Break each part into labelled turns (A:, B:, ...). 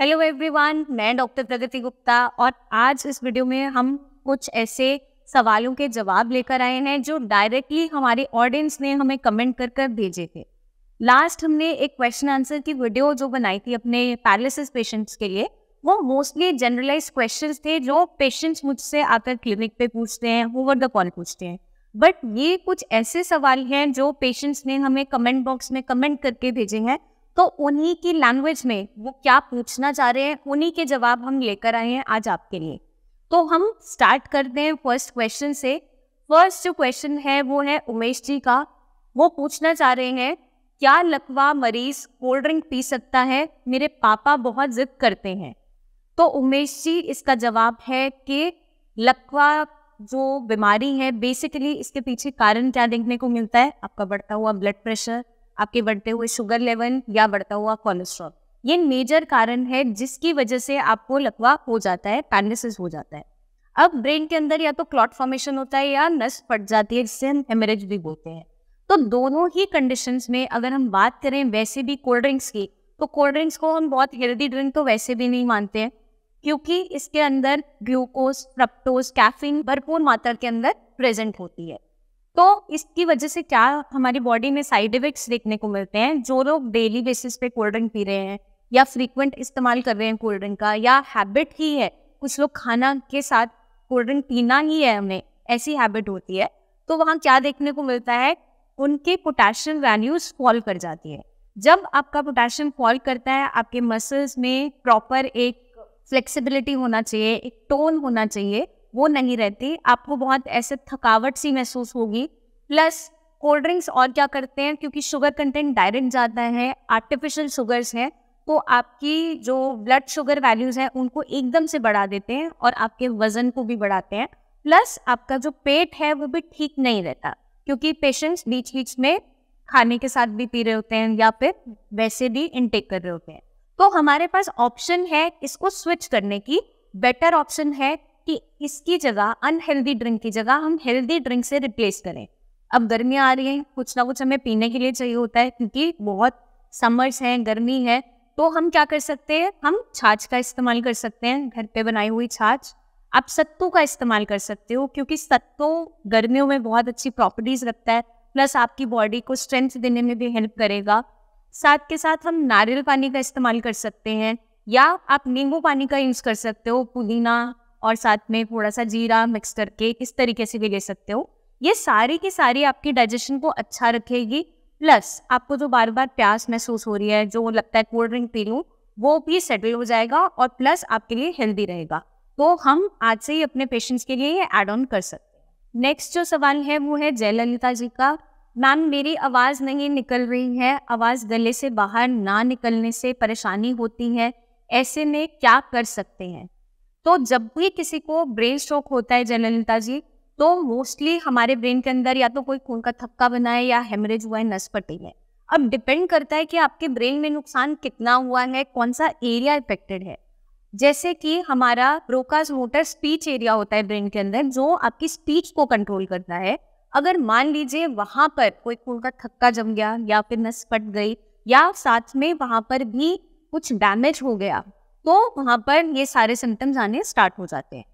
A: hello everyone मैं doctor Pragati Gupta और आज इस वीडियो में हम कुछ ऐसे सवालों के जवाब लेकर आए हैं जो डायरेक्टली हमारे ऑडियंस ने हमें कमेंट कर कर भेजे थे लास्ट हमने एक क्वेश्चन आंसर की वीडियो जो बनाई थी अपने पैरालिसिस पेशेंट्स के लिए वो मोस्टली जनरलाइज क्वेश्चन थे जो पेशेंट्स मुझसे आकर क्लिनिक पे पूछते हैं ओवर द कॉल पूछते हैं बट ये कुछ ऐसे सवाल हैं जो पेशेंट्स ने हमें कमेंट बॉक्स में कमेंट करके भेजे हैं तो उन्हीं की लैंग्वेज में वो क्या पूछना चाह रहे हैं उन्हीं के जवाब हम लेकर आए हैं आज आपके लिए तो हम स्टार्ट करते हैं फर्स्ट क्वेश्चन से फर्स्ट जो क्वेश्चन है वो है उमेश जी का वो पूछना चाह रहे हैं क्या लकवा मरीज कोल्ड ड्रिंक पी सकता है मेरे पापा बहुत जिद करते हैं तो उमेश जी इसका जवाब है कि लकवा जो बीमारी है बेसिकली इसके पीछे कारण क्या देखने को मिलता है आपका बढ़ता हुआ ब्लड प्रेशर आपके बढ़ते हुए शुगर लेवल या बढ़ता हुआ कोलेस्ट्रॉल ये मेजर कारण है जिसकी वजह से आपको लकवा हो जाता है पैरलिसिस हो जाता है अब ब्रेन के अंदर या तो क्लॉट फॉर्मेशन होता है या नस फट जाती है जिससे हम हेमरेज भी बोलते हैं तो दोनों ही कंडीशंस में अगर हम बात करें वैसे भी कोल्ड ड्रिंक्स की तो कोल्ड ड्रिंक्स को हम बहुत हेल्दी ड्रिंक तो वैसे भी नहीं मानते हैं क्योंकि इसके अंदर ग्लूकोज फ्रप्टोज कैफिन भरपूर मात्रा के अंदर प्रेजेंट होती है तो इसकी वजह से क्या हमारी बॉडी में साइड इफेक्ट्स देखने को मिलते हैं जो लोग डेली बेसिस पे कोल्ड ड्रिंक पी रहे हैं या फ्रीक्वेंट इस्तेमाल कर रहे हैं कोल्ड ड्रिंक का या हैबिट ही है कुछ लोग खाना के साथ कोल्ड ड्रिंक पीना ही है हमें ऐसी हैबिट होती है तो वहाँ क्या देखने को मिलता है उनके पोटेशियम वैल्यूज फॉल कर जाती है जब आपका पोटेशियम फॉल करता है आपके मसल्स में प्रॉपर एक फ्लेक्सिबिलिटी होना चाहिए एक टोन होना चाहिए वो नहीं रहती आपको बहुत ऐसे थकावट सी महसूस होगी प्लस कोल्ड ड्रिंक्स और क्या करते हैं क्योंकि शुगर कंटेंट डायरेक्ट जाता है आर्टिफिशियल शुगर्स हैं तो आपकी जो ब्लड शुगर वैल्यूज हैं उनको एकदम से बढ़ा देते हैं और आपके वजन को भी बढ़ाते हैं प्लस आपका जो पेट है वो भी ठीक नहीं रहता क्योंकि पेशेंट्स बीच बीच में खाने के साथ भी पी रहे होते हैं या फिर वैसे भी इनटेक कर रहे होते हैं तो हमारे पास ऑप्शन है इसको स्विच करने की बेटर ऑप्शन है कि इसकी जगह अनहेल्दी ड्रिंक की जगह हम हेल्दी ड्रिंक से रिप्लेस करें अब गर्मियाँ आ रही हैं कुछ ना कुछ हमें पीने के लिए चाहिए होता है क्योंकि बहुत समर्स हैं गर्मी है तो हम क्या कर सकते हैं हम छाछ का इस्तेमाल कर सकते हैं घर पे बनाई हुई छाछ आप सत्तू का इस्तेमाल कर सकते हो क्योंकि सत्तू गर्मियों में बहुत अच्छी प्रॉपर्टीज रखता है प्लस आपकी बॉडी को स्ट्रेंथ देने में भी हेल्प करेगा साथ के साथ हम नारियल पानी का इस्तेमाल कर सकते हैं या आप नींबू पानी का यूज कर सकते हो पुदीना और साथ में थोड़ा सा जीरा मिक्स करके इस तरीके से भी ले सकते हो ये सारी की सारी आपकी डाइजेशन को अच्छा रखेगी प्लस आपको जो बार बार प्यास महसूस हो रही है जो लगता है कोल्ड ड्रिंक पी लूँ वो भी सेटल हो जाएगा और प्लस आपके लिए हेल्दी रहेगा तो हम आज से ही अपने पेशेंट्स के लिए ये एड ऑन कर सकते हैं नेक्स्ट जो सवाल है वो है जयललिता जी का मैम मेरी आवाज़ नहीं निकल रही है आवाज़ गले से बाहर ना निकलने से परेशानी होती है ऐसे में क्या कर सकते हैं तो जब भी किसी को ब्रेन स्ट्रोक होता है जयललिता जी तो मोस्टली हमारे ब्रेन के अंदर या तो कोई खून का थक्का बना है या हेमरेज हुआ है नस पटी है अब डिपेंड करता है कि आपके ब्रेन में नुकसान कितना हुआ है कौन सा एरिया इफेक्टेड है जैसे कि हमारा ब्रोकास मोटर स्पीच एरिया होता है ब्रेन के अंदर जो आपकी स्पीच को कंट्रोल करता है अगर मान लीजिए वहां पर कोई खून का थक्का जम गया या फिर नस पट गई या साथ में वहां पर भी कुछ डैमेज हो गया तो वहां पर ये सारे सिम्टम्स आने स्टार्ट हो जाते हैं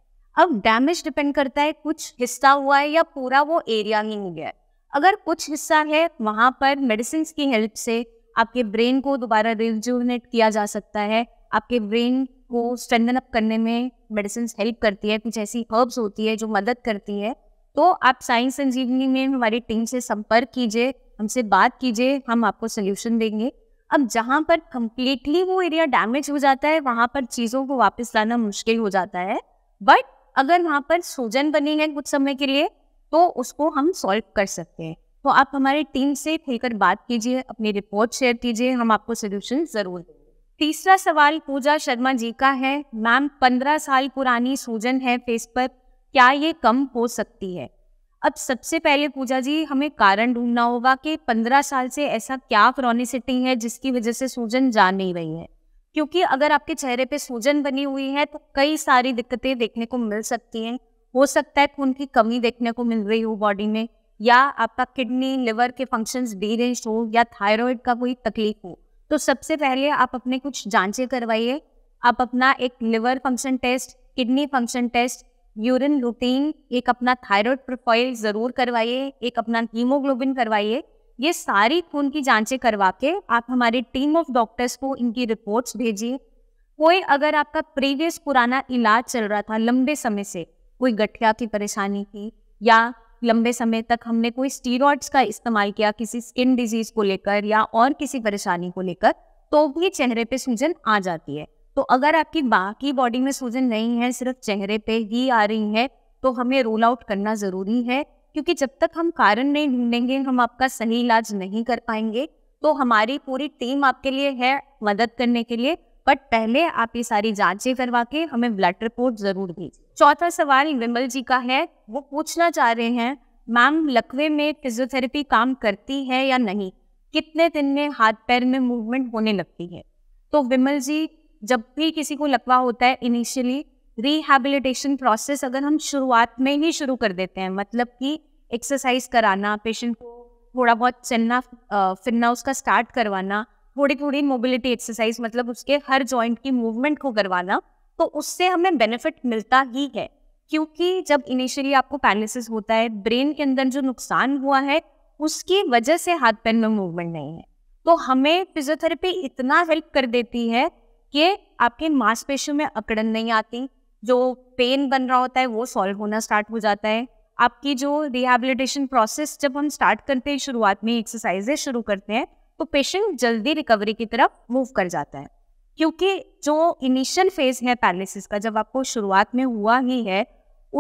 A: अब डैमेज डिपेंड करता है कुछ हिस्सा हुआ है या पूरा वो एरिया ही हो गया है अगर कुछ हिस्सा है वहां पर मेडिसिन की हेल्प से आपके ब्रेन को दोबारा रिजुनेट किया जा सकता है आपके ब्रेन को स्ट्रेंडन अप करने में मेडिसिन हेल्प करती है कुछ ऐसी हर्ब्स होती है जो मदद करती है तो आप साइंस इंजीनियरिंग में हमारी टीम से संपर्क कीजिए हमसे बात कीजिए हम आपको सोल्यूशन देंगे अब जहां पर कंप्लीटली वो एरिया डैमेज हो जाता है वहां पर चीज़ों को वापस लाना मुश्किल हो जाता है बट अगर वहां पर सूजन बनी है कुछ समय के लिए तो उसको हम सॉल्व कर सकते हैं तो आप हमारी टीम से खुलकर बात कीजिए अपनी रिपोर्ट शेयर कीजिए हम आपको सोल्यूशन जरूर देंगे तीसरा सवाल पूजा शर्मा जी का है मैम पंद्रह साल पुरानी सूजन है फेस पर क्या ये कम हो सकती है अब सबसे पहले पूजा जी हमें कारण ढूंढना होगा कि पंद्रह साल से ऐसा क्या क्रॉनिसिटी है जिसकी वजह से सूजन जा नहीं रही है क्योंकि अगर आपके चेहरे पे सूजन बनी हुई है तो कई सारी दिक्कतें देखने को मिल सकती हैं हो सकता है खून की कमी देखने को मिल रही हो बॉडी में या आपका किडनी लिवर के फंक्शंस डीरेंज हो या थायराइड का कोई तकलीफ हो तो सबसे पहले आप अपने कुछ जांचें करवाइए आप अपना एक liver function test kidney function test urine routine एक अपना थायराइड प्रोफाइल जरूर करवाइए एक अपना हीमोग्लोबिन करवाइए ये सारी खून की जांचें करवा के आप हमारी टीम ऑफ डॉक्टर्स को इनकी रिपोर्ट्स भेजिए कोई अगर आपका प्रीवियस पुराना इलाज चल रहा था लंबे समय से कोई गठिया की परेशानी थी या लंबे समय तक हमने कोई स्टीरॉइड्स का इस्तेमाल किया किसी स्किन डिजीज को लेकर या और किसी परेशानी को लेकर तो भी चेहरे पे सूजन आ जाती है तो अगर आपकी बाकी बॉडी में सूजन नहीं है सिर्फ चेहरे पे ही आ रही है तो हमें रोल आउट करना ज़रूरी है क्योंकि जब तक हम कारण नहीं ढूंढेंगे हम आपका सही इलाज नहीं कर पाएंगे तो हमारी पूरी टीम आपके लिए है मदद करने के लिए बट पहले आप ये सारी जांचें करवा के हमें ब्लड रिपोर्ट जरूर दीजिए चौथा सवाल विमल जी का है वो पूछना चाह रहे हैं मैम लकवे में फिजियोथेरेपी काम करती है या नहीं कितने दिन में हाथ पैर में मूवमेंट होने लगती है तो विमल जी जब भी किसी को लकवा होता है इनिशियली रिहेबिलिटेशन प्रोसेस अगर हम शुरुआत में ही शुरू कर देते हैं मतलब कि एक्सरसाइज कराना पेशेंट को थोड़ा बहुत चलना फिरना उसका स्टार्ट करवाना थोड़ी थोड़ी मोबिलिटी एक्सरसाइज मतलब उसके हर जॉइंट की मूवमेंट को करवाना तो उससे हमें बेनिफिट मिलता ही है क्योंकि जब इनिशियली आपको पैलिसिस होता है ब्रेन के अंदर जो नुकसान हुआ है उसकी वजह से हाथ पैर में मूवमेंट नहीं है तो हमें फिजियोथेरेपी इतना हेल्प कर देती है ये आपके मांसपेशियों में अकड़न नहीं आती जो पेन बन रहा होता है वो सॉल्व होना स्टार्ट हो जाता है आपकी जो रिहेबिलिटेशन प्रोसेस जब हम स्टार्ट करते हैं शुरुआत में एक्सरसाइजेज शुरू करते हैं तो पेशेंट जल्दी रिकवरी की तरफ मूव कर जाता है क्योंकि जो इनिशियल फेज है पैरालिसिस का जब आपको शुरुआत में हुआ ही है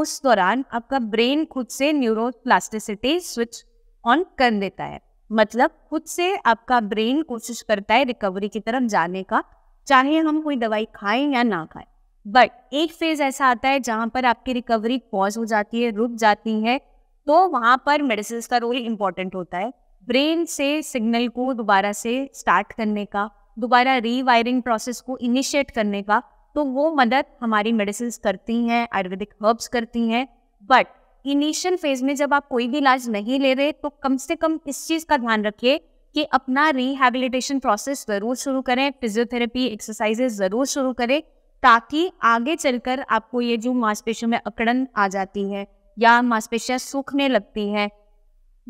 A: उस दौरान आपका ब्रेन खुद से न्यूरो प्लास्टिसिटी स्विच ऑन कर देता है मतलब खुद से आपका ब्रेन कोशिश करता है रिकवरी की तरफ जाने का चाहे हम कोई दवाई खाएं या ना खाएं बट एक फेज ऐसा आता है जहां पर आपकी रिकवरी पॉज हो जाती है रुक जाती है तो वहां पर मेडिसिन का रोल इंपॉर्टेंट होता है ब्रेन से सिग्नल को दोबारा से स्टार्ट करने का दोबारा रीवायरिंग प्रोसेस को इनिशिएट करने का तो वो मदद हमारी मेडिसिन करती हैं आयुर्वेदिक हर्ब्स करती हैं बट इनिशियल फेज में जब आप कोई भी इलाज नहीं ले रहे तो कम से कम इस चीज़ का ध्यान रखिए कि अपना रिहेबिलिटेशन प्रोसेस ज़रूर शुरू करें फिजियोथेरेपी एक्सरसाइजेज ज़रूर शुरू करें ताकि आगे चलकर आपको ये जो मांसपेशियों में अकड़न आ जाती है या मांसपेशियाँ सूखने लगती हैं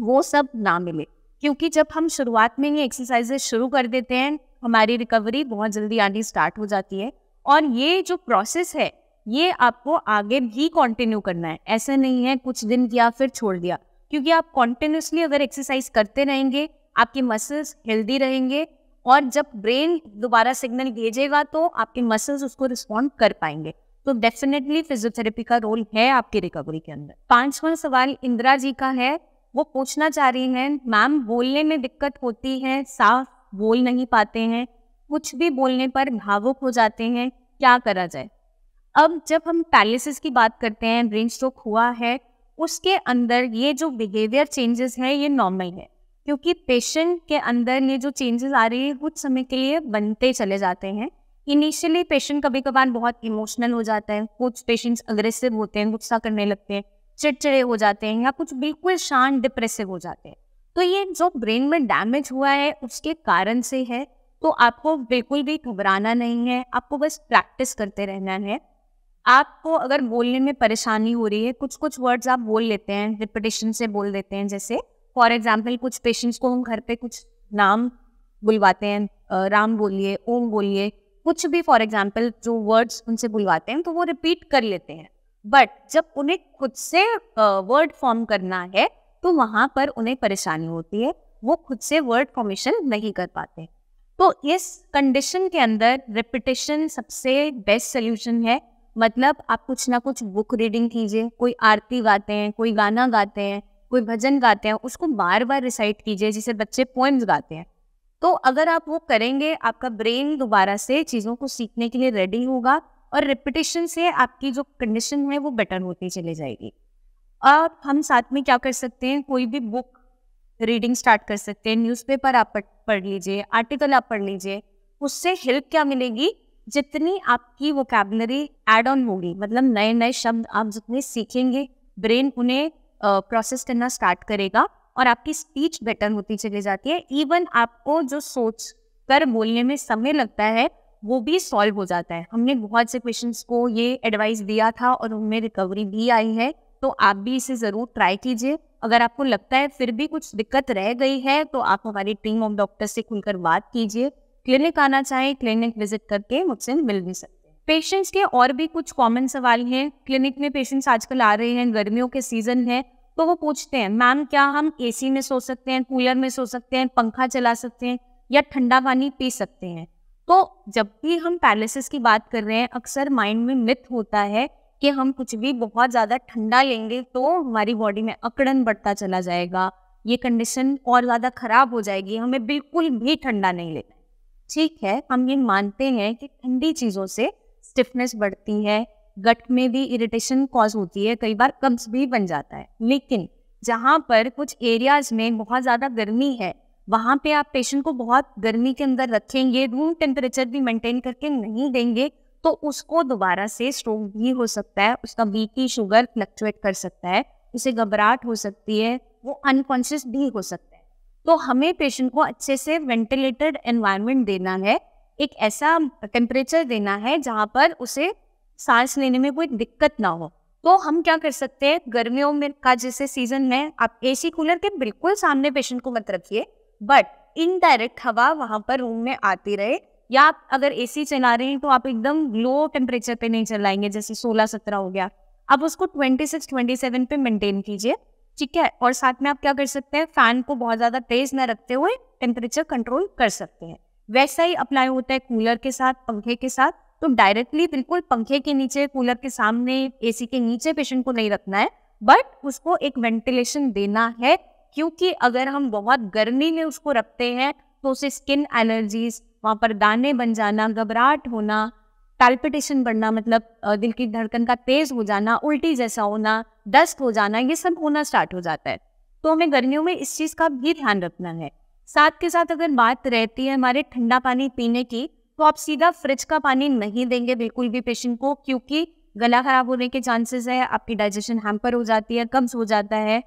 A: वो सब ना मिले क्योंकि जब हम शुरुआत में ये एक्सरसाइजेज शुरू कर देते हैं हमारी रिकवरी बहुत जल्दी आनी स्टार्ट हो जाती है और ये जो प्रोसेस है ये आपको आगे भी कंटिन्यू करना है ऐसा नहीं है कुछ दिन किया फिर छोड़ दिया क्योंकि आप कॉन्टिन्यूसली अगर एक्सरसाइज करते रहेंगे आपके मसल्स हेल्दी रहेंगे और जब ब्रेन दोबारा सिग्नल भेजेगा तो आपके मसल्स उसको रिस्पॉन्ड कर पाएंगे तो डेफिनेटली फिजियोथेरेपी का रोल है आपकी रिकवरी के अंदर पांचवा सवाल इंदिरा जी का है वो पूछना चाह रही हैं मैम बोलने में दिक्कत होती है साफ बोल नहीं पाते हैं कुछ भी बोलने पर भावुक हो जाते हैं क्या करा जाए अब जब हम पैलिसिस की बात करते हैं ब्रेन स्ट्रोक हुआ है उसके अंदर ये जो बिहेवियर चेंजेस है ये नॉर्मल है क्योंकि पेशेंट के अंदर ये जो चेंजेस आ रही है कुछ समय के लिए बनते चले जाते हैं इनिशियली पेशेंट कभी कभार बहुत इमोशनल हो जाता है कुछ पेशेंट्स अग्रेसिव होते हैं गुस्सा करने लगते हैं चिड़चिड़े हो जाते हैं या कुछ बिल्कुल शांत डिप्रेसिव हो जाते हैं तो ये जो ब्रेन में डैमेज हुआ है उसके कारण से है तो आपको बिल्कुल भी घबराना नहीं है आपको बस प्रैक्टिस करते रहना है आपको अगर बोलने में परेशानी हो रही है कुछ कुछ वर्ड्स आप बोल लेते हैं रिपीटेशन से बोल देते हैं जैसे फॉर एग्जाम्पल कुछ पेशेंट्स को हम घर पे कुछ नाम बुलवाते हैं राम बोलिए ओम बोलिए कुछ भी फॉर एग्जाम्पल जो वर्ड्स उनसे बुलवाते हैं तो वो रिपीट कर लेते हैं बट जब उन्हें खुद से वर्ड फॉर्म करना है तो वहां पर उन्हें परेशानी होती है वो खुद से वर्ड फॉर्मेशन नहीं कर पाते तो इस कंडीशन के अंदर रिपीटेशन सबसे बेस्ट सोल्यूशन है मतलब आप कुछ ना कुछ बुक रीडिंग कीजिए कोई आरती गाते हैं कोई गाना गाते हैं कोई भजन गाते हैं उसको बार बार रिसाइट कीजिए जिसे बच्चे पोएम्स गाते हैं तो अगर आप वो करेंगे आपका ब्रेन दोबारा से चीज़ों को सीखने के लिए रेडी होगा और रिपिटेशन से आपकी जो कंडीशन है वो बेटर होती चली जाएगी अब हम साथ में क्या कर सकते हैं कोई भी बुक रीडिंग स्टार्ट कर सकते हैं न्यूज़पेपर आप पढ़ लीजिए आर्टिकल आप पढ़ लीजिए उससे हेल्प क्या मिलेगी जितनी आपकी वोकेबलरी एड ऑन होगी मतलब नए नए शब्द आप जितने सीखेंगे ब्रेन उन्हें प्रोसेस करना स्टार्ट करेगा और आपकी स्पीच बेटर होती चली जाती है इवन आपको जो सोच कर बोलने में समय लगता है वो भी सॉल्व हो जाता है हमने बहुत से क्वेश्चन को ये एडवाइस दिया था और उनमें रिकवरी भी आई है तो आप भी इसे ज़रूर ट्राई कीजिए अगर आपको लगता है फिर भी कुछ दिक्कत रह गई है तो आप हमारी टीम ऑफ डॉक्टर से खुलकर बात कीजिए क्लिनिक आना चाहे क्लिनिक विजिट करके मुझसे मिल भी सकते हैं पेशेंट्स के और भी कुछ कॉमन सवाल हैं क्लिनिक में पेशेंट्स आजकल आ रहे हैं गर्मियों के सीजन है तो वो पूछते हैं मैम क्या हम एसी में सो सकते हैं कूलर में सो सकते हैं पंखा चला सकते हैं या ठंडा पानी पी सकते हैं तो जब भी हम पैरालिसिस की बात कर रहे हैं अक्सर माइंड में मिथ होता है कि हम कुछ भी बहुत ज़्यादा ठंडा लेंगे तो हमारी बॉडी में अकड़न बढ़ता चला जाएगा ये कंडीशन और ज़्यादा खराब हो जाएगी हमें बिल्कुल भी ठंडा नहीं लेना ठीक है हम ये मानते हैं कि ठंडी चीज़ों से स्टिफनेस बढ़ती है गट में भी इरिटेशन कॉज होती है कई बार कब्ज भी बन जाता है लेकिन जहाँ पर कुछ एरियाज में बहुत ज़्यादा गर्मी है वहां पे आप पेशेंट को बहुत गर्मी के अंदर रखेंगे रूम टेम्परेचर भी मेंटेन करके नहीं देंगे तो उसको दोबारा से स्ट्रोक भी हो सकता है उसका बीपी शुगर फ्लक्चुएट कर सकता है उसे घबराहट हो सकती है वो अनकॉन्शियस भी हो सकता है तो हमें पेशेंट को अच्छे से वेंटिलेटेड एनवायरमेंट देना है एक ऐसा टेम्परेचर देना है जहाँ पर उसे सांस लेने में कोई दिक्कत ना हो तो हम क्या कर सकते हैं गर्मियों में का जैसे सीजन में आप एसी कूलर के बिल्कुल सामने पेशेंट को मत रखिए बट इनडायरेक्ट हवा वहां पर रूम में आती रहे या आप अगर एसी चला रहे हैं तो आप एकदम लो टेम्परेचर पे नहीं चलाएंगे जैसे 16 17 हो गया आप उसको 26 27 पे मेंटेन कीजिए ठीक है और साथ में आप क्या कर सकते हैं फैन को बहुत ज्यादा तेज न रखते हुए टेम्परेचर कंट्रोल कर सकते हैं वैसा ही अप्लाई होता है कूलर के साथ पंखे के साथ तो डायरेक्टली बिल्कुल पंखे के नीचे कूलर के सामने एसी के नीचे पेशेंट को नहीं रखना है बट उसको एक वेंटिलेशन देना है क्योंकि अगर हम बहुत गर्मी में उसको रखते हैं तो उसे स्किन एलर्जीज वहाँ पर दाने बन जाना घबराहट होना पैल्पिटेशन बढ़ना मतलब दिल की धड़कन का तेज हो जाना उल्टी जैसा होना डस्ट हो जाना ये सब होना स्टार्ट हो जाता है तो हमें गर्मियों में इस चीज़ का भी ध्यान रखना है साथ के साथ अगर बात रहती है हमारे ठंडा पानी पीने की तो आप सीधा फ्रिज का पानी नहीं देंगे बिल्कुल भी पेशेंट को क्योंकि गला खराब होने के चांसेस है आपकी डाइजेशन हैम्पर हो जाती है कम्स हो जाता है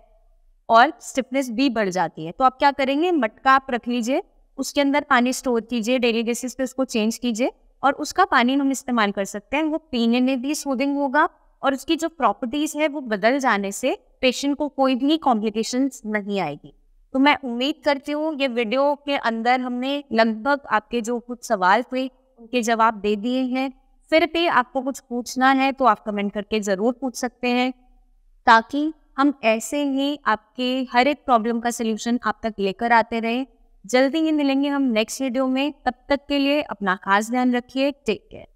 A: और स्टिफनेस भी बढ़ जाती है तो आप क्या करेंगे मटका आप रख लीजिए उसके अंदर पानी स्टोर कीजिए डेली बेसिस पे उसको चेंज कीजिए और उसका पानी हम इस्तेमाल कर सकते हैं वो पीने में भी सूदिंग होगा और उसकी जो प्रॉपर्टीज है वो बदल जाने से पेशेंट को कोई भी कॉम्प्लिकेशन नहीं आएगी तो मैं उम्मीद करती हूँ ये वीडियो के अंदर हमने लगभग आपके जो कुछ सवाल थे उनके जवाब दे दिए हैं फिर भी आपको कुछ पूछना है तो आप कमेंट करके ज़रूर पूछ सकते हैं ताकि हम ऐसे ही आपके हर एक प्रॉब्लम का सलूशन आप तक लेकर आते रहें जल्दी ही मिलेंगे हम नेक्स्ट वीडियो में तब तक के लिए अपना खास ध्यान रखिए टेक केयर